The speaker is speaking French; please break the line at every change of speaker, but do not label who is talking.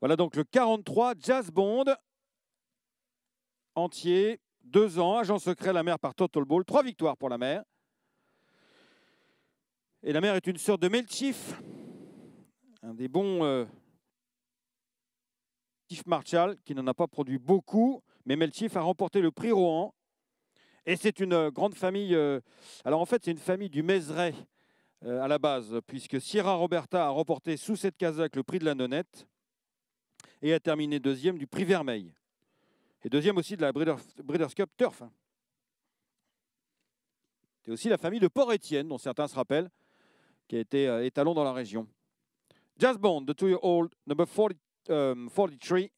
Voilà donc le 43 Jazz Bond entier, deux ans, agent secret la mère par Total Ball, trois victoires pour la mère. Et la mère est une soeur de Melchif, un des bons euh, Marshall qui n'en a pas produit beaucoup, mais Melchif a remporté le prix Rohan. Et c'est une euh, grande famille. Euh, alors en fait, c'est une famille du Mézeray euh, à la base, puisque Sierra Roberta a remporté sous cette casaque le prix de la Nonnette et a terminé deuxième du prix Vermeil. Et deuxième aussi de la Breeders, Cup Turf. C'est aussi la famille de Port-Étienne, dont certains se rappellent, qui a été euh, étalon dans la région. Jazz Bond, The Two Year Old, number 40, 43, euh,